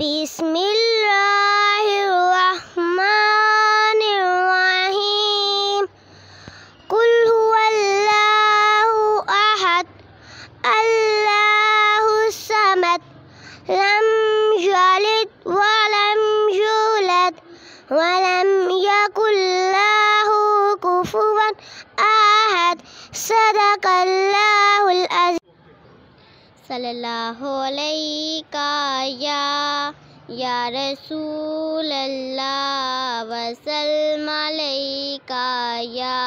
بسم الله الرحمن الرحيم قل هو الله أحد الله الصمد لم يلد ولم يولد ولم सल्लल्लाहु अलैका या या रसूल अल्लाह वसल्लम अलैका या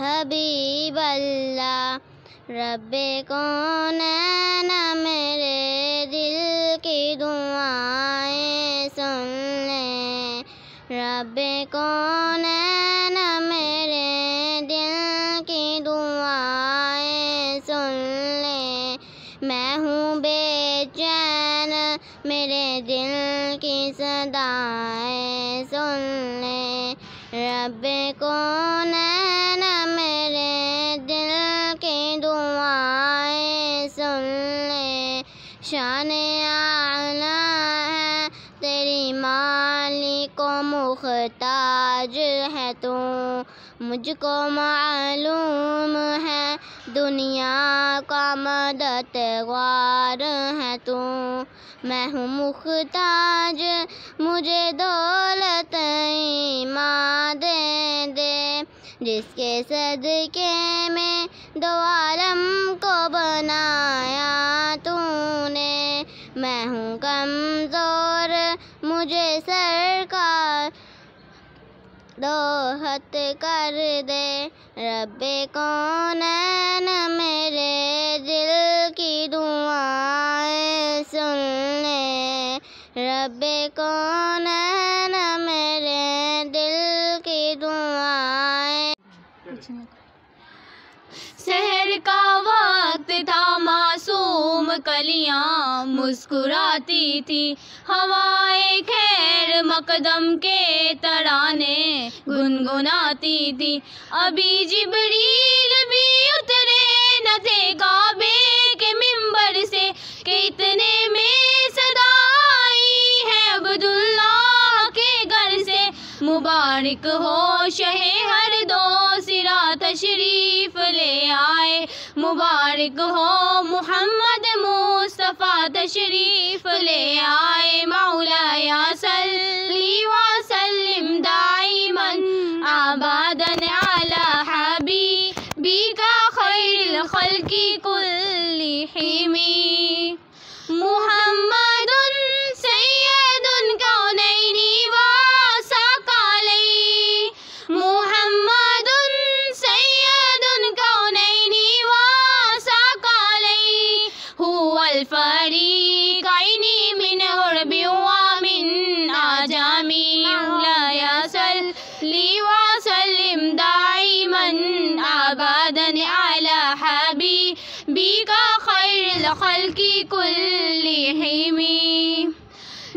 हबीब अल्लाह रब्बे कौन न मेरे दिल की दुआएं सुन ले रब्बे कौन शान आना है तेरी माली को मुखताज है तू मुझको मालूम है दुनिया का मददगार है तू मैं हूँ मुखताज मुझे दौलत माँ दे दे जिसके सदके में दो आलम को बनाए मैं हूँ कमज़ोर मुझे सरकार दोहत कर दे रबे कौन न मेरे दिल की दुआएं सुन ले कौन न मेरे दिल की दुआएं वक्त था मासूम कलियां मुस्कुराती थी हवाए खैर मकदम के तराने गुनगुनाती थी अभी जिबरील भी उतरे न थे काबे मुबारक हो शहे हर दो सिरा तशरीफ ले आए मुबारक हो मुहम्मद मुस्तफ़ा तशरीफ ले आए मौलाया सल्ली वसल्लिम दाइमन आबादन खल्की कुल्ली में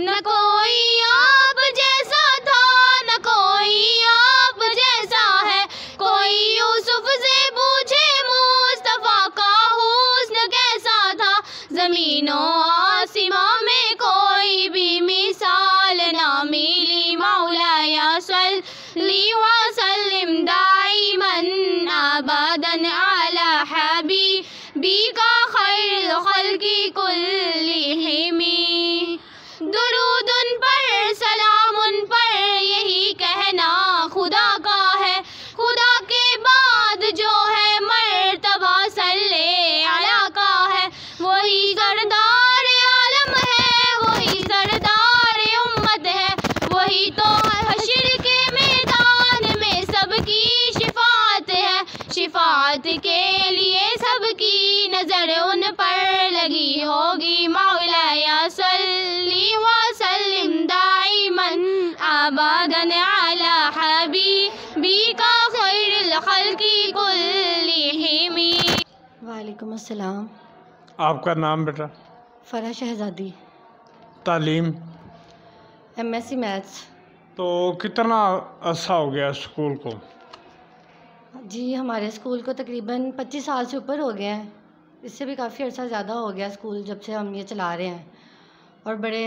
न कोई आप जैसा था न कोई आप जैसा है कोई यूसुफ से पूछे मुस्तफ़ा का हुस्न कैसा था ज़मीनों आसमां में कोई भी मिस وبادا على حبيبك خير الخلق كلهم वालेकुम अस्सलाम आपका नाम बेटा फरा शहजादी तालीम एम एस सी मैथ्स तो कितना अरसा हो गया स्कूल को जी हमारे स्कूल को तकरीबन 25 साल से ऊपर हो गया है इससे भी काफ़ी अर्सा ज़्यादा हो गया स्कूल जब से हम ये चला रहे हैं और बड़े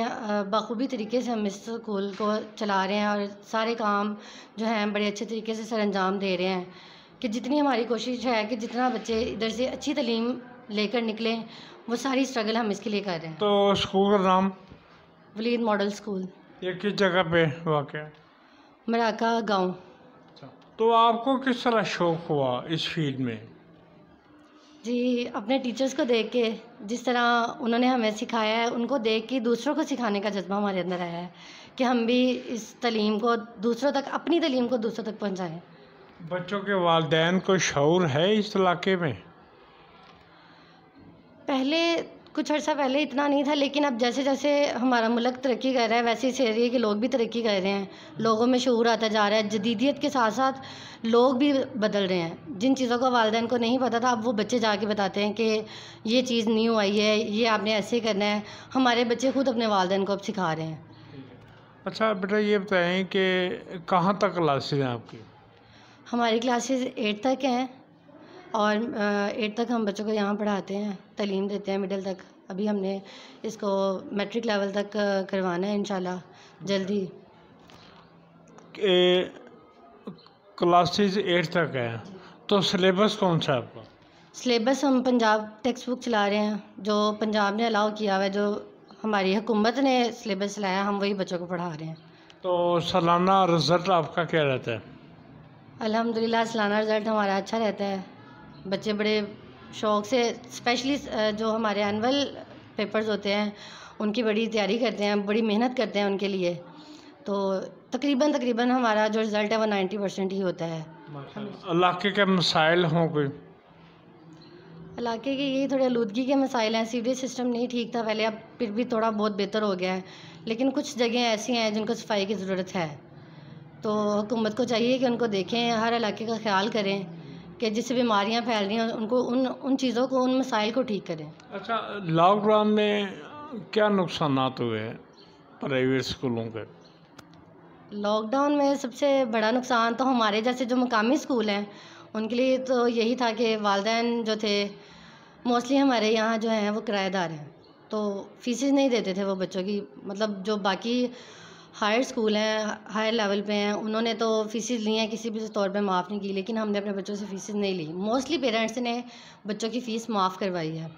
बखूबी तरीके से हम इस स्कूल को चला रहे हैं और सारे काम जो हैं बड़े अच्छे तरीके से सर अंजाम दे रहे हैं कि जितनी हमारी कोशिश है कि जितना बच्चे इधर से अच्छी तलीम लेकर निकलें वो सारी स्ट्रगल हम इसके लिए कर रहे हैं तो स्कूल का नाम वलीद मॉडल स्कूल ये किस जगह पे वाक़ मराका गांव अच्छा, तो आपको किस तरह शौक़ हुआ इस फील्ड में जी अपने टीचर्स को देख के जिस तरह उन्होंने हमें सिखाया है उनको देख के दूसरों को सिखाने का जज्बा हमारे अंदर आया है कि हम भी इस तलीम को दूसरों तक अपनी तलीम को दूसरों तक पहुँचाएँ बच्चों के वालदेन को शौर है इस इलाके में पहले कुछ अर्सा पहले इतना नहीं था लेकिन अब जैसे जैसे हमारा मुल्क तरक्की कर रहा है वैसे इस एरिए के लोग भी तरक्की कर रहे हैं लोगों में शूर आता जा रहा है जदीदियत के साथ साथ लोग भी बदल रहे हैं जिन चीज़ों का वालदेन को नहीं पता था अब वो बच्चे जाके बताते हैं कि ये चीज़ न्यू आई है ये आपने ऐसे करना है हमारे बच्चे खुद अपने वालदेन को अब सिखा रहे हैं अच्छा बेटा ये बताएँ कि कहाँ तक क्लासेज हैं आपकी हमारी क्लासेज एट तक हैं और एट तक हम बच्चों को यहाँ पढ़ाते हैं तलीम देते हैं मिडल तक अभी हमने इसको मेट्रिक लेवल तक करवाना है इन जल्दी क्लासेस एट तक है तो सिलेबस कौन सा है आपका सिलेबस हम पंजाब टेक्स्ट बुक चला रहे हैं जो पंजाब ने अलाउ किया हुआ है जो हमारी हुकूमत ने सिलेबस चलाया हम वही बच्चों को पढ़ा रहे हैं तो सालाना रिज़ल्ट आपका क्या रहता है अलहमदिल्ला सालाना रिज़ल्ट हमारा अच्छा रहता है बच्चे बड़े शौक़ से स्पेशली जो हमारे एनअल पेपर्स होते हैं उनकी बड़ी तैयारी करते हैं बड़ी मेहनत करते हैं उनके लिए तो तकरीबन तकरीबन हमारा जो रिज़ल्ट है वो नाइन्टी परसेंट ही होता है इलाके के मसाइल हों कोई इलाके के यही थोड़े आलूदगी के मसाइल हैं सीवरेज सिस्टम नहीं ठीक था पहले अब फिर भी थोड़ा बहुत बेहतर हो गया है लेकिन कुछ जगह ऐसी हैं जिनको सफाई की ज़रूरत है तो हुकूमत को चाहिए कि उनको देखें हर इलाके का ख्याल करें कि जिससे बीमारियां फैल रही हैं उनको उन उन चीज़ों को उन मसाइल को ठीक करें अच्छा लॉकडाउन में क्या नुकसान हुए प्राइवेट स्कूलों के लॉकडाउन में सबसे बड़ा नुकसान तो हमारे जैसे जो मकामी स्कूल हैं उनके लिए तो यही था कि वालदेन जो थे मोस्टली हमारे यहाँ जो हैं वो किराएदार हैं तो फीसिस नहीं देते थे वो बच्चों की मतलब जो बाकी हायर स्कूल हैं हायर लेवल पे हैं उन्होंने तो फ़ीसिस ली हैं किसी भी तौर पे माफ़ नहीं की लेकिन हमने अपने बच्चों से फ़ीसिस नहीं ली मोस्टली पेरेंट्स ने बच्चों की फ़ीस माफ़ करवाई है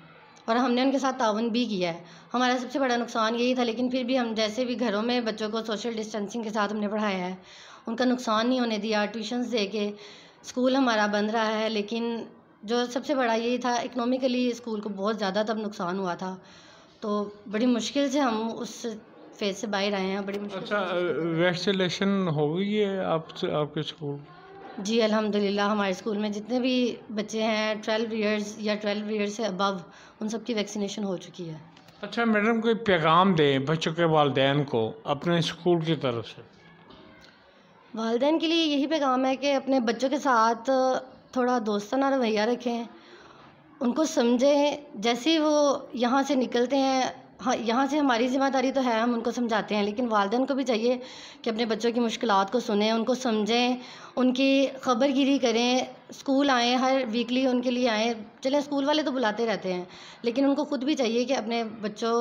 और हमने उनके साथ ताउन भी किया है हमारा सबसे बड़ा नुकसान यही था लेकिन फिर भी हम जैसे भी घरों में बच्चों को सोशल डिस्टेंसिंग के साथ हमने पढ़ाया है उनका नुकसान नहीं होने दिया ट्यूशन दे के स्कूल हमारा बंद रहा है लेकिन जो सबसे बड़ा यही था इकनॉमिकली स्कूल को बहुत ज़्यादा तब नुकसान हुआ था तो बड़ी मुश्किल से हम उस फेस से बाहर आए हैं बड़ी मुश्किल अच्छा वैक्सीनेशन हो गई है आप आपके स्कूल जी अल्हम्दुलिल्लाह हमारे स्कूल में जितने भी बच्चे हैं ट्वेल्व ईयर्स या ट्वेल्व इयर्स से अबव उन सब की वैक्सीनेशन हो चुकी है अच्छा मैडम कोई पैगाम दें बच्चों के वालदेन को अपने स्कूल की तरफ से वालदेन के लिए यही पैगाम है कि अपने बच्चों के साथ थोड़ा दोस्ताना रवैया रखें उनको समझें जैसे वो यहाँ से निकलते हैं हाँ यहाँ से हमारी ज़िम्मेदारी तो है हम उनको समझाते हैं लेकिन वालदेन को भी चाहिए कि अपने बच्चों की मुश्किल को सुने उनको समझें उनकी खबरगिरी करें स्कूल आएँ हर वीकली उनके लिए आएँ चले स्कूल वाले तो बुलाते रहते हैं लेकिन उनको खुद भी चाहिए कि अपने बच्चों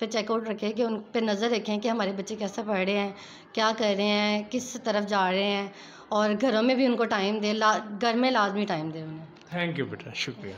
पर चेकआउट रखें कि उन पर नज़र रखें कि हमारे बच्चे कैसे पढ़ रहे हैं क्या कर रहे हैं किस तरफ जा रहे हैं और घरों में भी उनको टाइम दें घर में लाजमी टाइम दें उन्हें थैंक यू बेटा शुक्रिया